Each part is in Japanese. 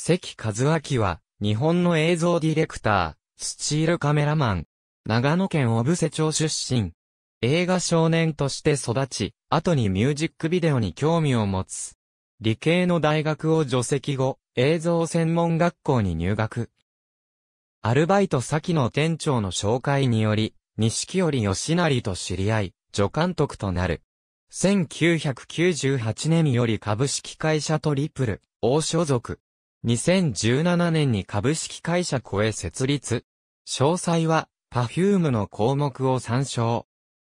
関和明は、日本の映像ディレクター、スチールカメラマン。長野県小布施町出身。映画少年として育ち、後にミュージックビデオに興味を持つ。理系の大学を除籍後、映像専門学校に入学。アルバイト先の店長の紹介により、西織義成と知り合い、助監督となる。1998年より株式会社トリプル、大所属。2017年に株式会社コエ設立。詳細は、パフュームの項目を参照。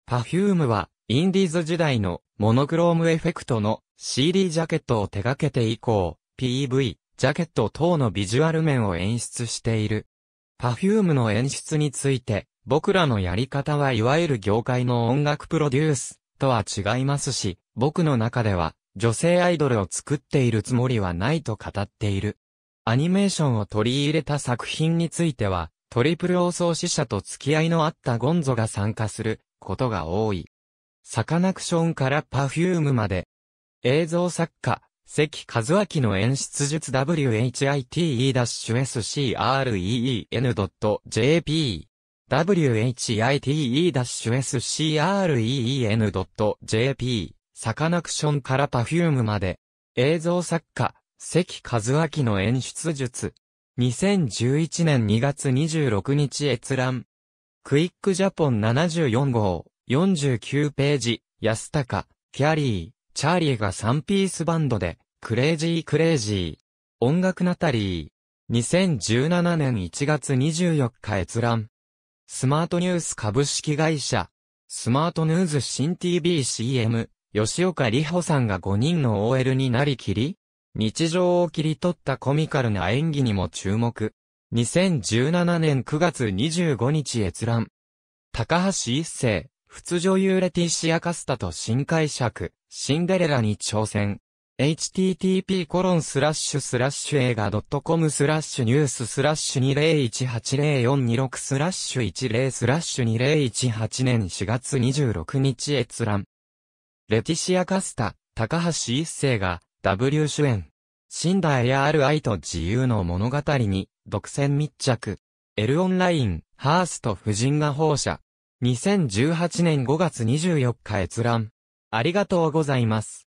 パフュームは、インディーズ時代のモノクロームエフェクトの CD ジャケットを手掛けて以降、PV、ジャケット等のビジュアル面を演出している。パフュームの演出について、僕らのやり方はいわゆる業界の音楽プロデュースとは違いますし、僕の中では女性アイドルを作っているつもりはないと語っている。アニメーションを取り入れた作品については、トリプルオ創始者と付き合いのあったゴンゾが参加することが多い。サカナクションからパフュームまで。映像作家、関和明の演出術 w h i t e s c r e n j p w h i t e s c r e n j p サカナクションからパフュームまで、映像作家、関和明の演出術。2011年2月26日閲覧。クイックジャポン74号、49ページ、安高、キャリー、チャーリーが3ピースバンドで、クレイジークレイジー。音楽ナタリー。2017年1月24日閲覧。スマートニュース株式会社。スマートニューズ新 TVCM。吉岡里穂さんが5人の OL になりきり、日常を切り取ったコミカルな演技にも注目。2017年9月25日閲覧。高橋一生、仏女優レティシア・カスタと新解釈、シンデレラに挑戦。http コロンスラッシュスラッシュ映画 .com スラッシュニューススラッシュ20180426スラッシュ10スラッシュ2018年4月26日閲覧。レティシア・カスタ、高橋一生が W 主演。死んだーやある愛と自由の物語に独占密着。L オンライン、ハースト夫人が放射。2018年5月24日閲覧。ありがとうございます。